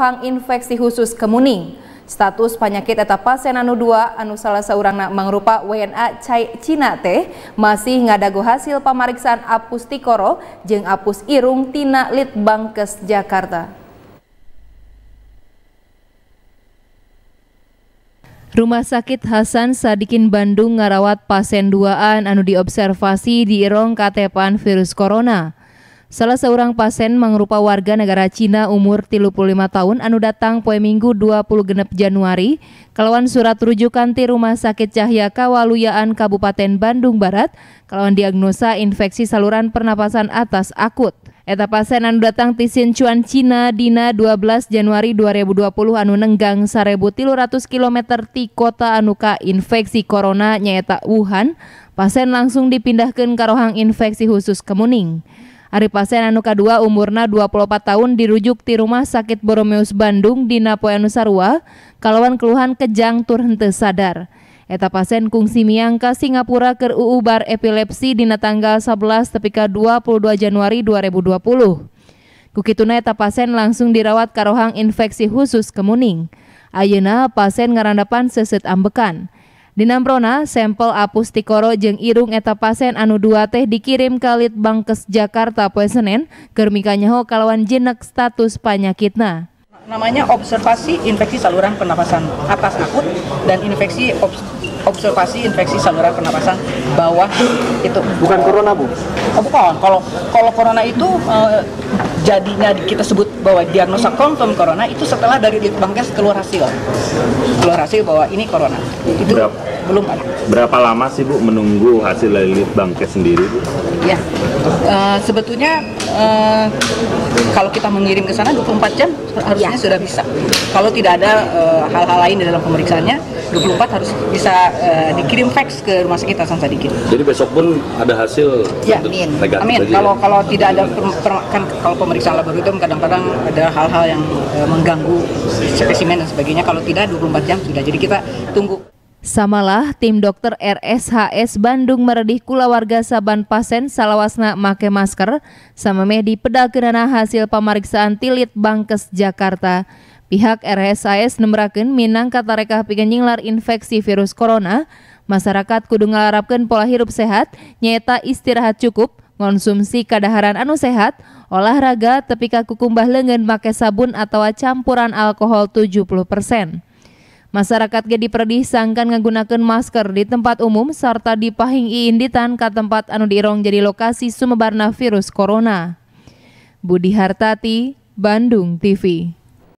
hang infeksi khusus kemuning. Status penyakit eta pasien anu dua anu salah seorang nak mangrupa WNA Cai Cina teh masih ngadago hasil pemeriksaan apus tikoro jeng apus irung tina Litbangkes Jakarta. Rumah Sakit Hasan Sadikin Bandung ngarawat pasien duaan anu diobservasi di Irong Katepan virus corona. Salah seorang pasien mengrupa warga negara Cina umur 35 tahun anu datang poe Minggu 20 genep Januari kelawan surat rujukan di Rumah Sakit Cahya Kawaluyaan Kabupaten Bandung Barat kelawan diagnosa infeksi saluran pernapasan atas akut. Eta pasien anu datang ti Sinchuan Cina dina 12 Januari 2020 anu nenggang 1300 km ti kota anu ka infeksi corona nyaeta Wuhan, pasien langsung dipindahkan ke rohang infeksi khusus Kemuning. Ari pasien anu kadua umurna 24 tahun dirujuk di rumah sakit Boromeus Bandung di Napoeanu Sarua kalawan keluhan kejang tur henteu sadar. Eta pasien kungsi miang ke Singapura ke UU Bar Epilepsi dina tanggal 11 tepika 22 Januari 2020. Kukituna eta pasien langsung dirawat karohang infeksi khusus kemuning. Ayeuna pasien ngarandapan seset ambekan. Dinamprona sampel apus tikoro jeng irung eta pasien anu dua teh dikirim ke Litbangkes Jakarta poe Senin. Kermikanya ho, kalawan jenek status panyakitna. Namanya observasi infeksi saluran pernapasan atas akut dan infeksi obs observasi infeksi saluran pernapasan bawah itu. Bukan corona, Bu. Oh, bukan. Kalau kalau corona itu eh, jadinya kita sebut bahwa diagnosa confirm corona itu setelah dari Litbangkes keluar hasil keluar hasil bahwa ini corona itu berapa, belum ada berapa lama sih bu menunggu hasil dari Litbangkes sendiri bu ya uh, sebetulnya Eh, kalau kita mengirim ke sana 24 jam harusnya ya. sudah bisa. Kalau tidak ada eh, hal-hal uh, lain di dalam pemeriksaannya, 24 harus bisa uh, dikirim fax ke rumah sakit Hasan Sadikin. Jadi besok pun ada hasil ya. Amin. Amin. Ya? Kalau ya? kalau tidak ada kan kalau pemeriksaan laboratorium kadang-kadang ada hal-hal yang uh, mengganggu spesimen dan sebagainya. Kalau tidak 24 jam sudah. Jadi kita tunggu. Samalah, tim dokter RSHS Bandung meredih kula warga saban pasien salawasna make masker sama meh di pedageunana hasil pemeriksaan tilit Bangkes Jakarta. Pihak RSHS nembrakeun minang kata reka nyinglar infeksi virus corona, masyarakat kudu ngelarapkan pola hirup sehat, nyeta istirahat cukup, konsumsi kadaharan anu sehat, olahraga tepi kaku kumbah lengan make sabun atau campuran alkohol 70%. Masyarakat ge diperdisangkan menggunakan masker di tempat umum serta di pahing iinditan ke tempat anu diirong jadi lokasi sumebarna virus corona. Budi Hartati, Bandung TV.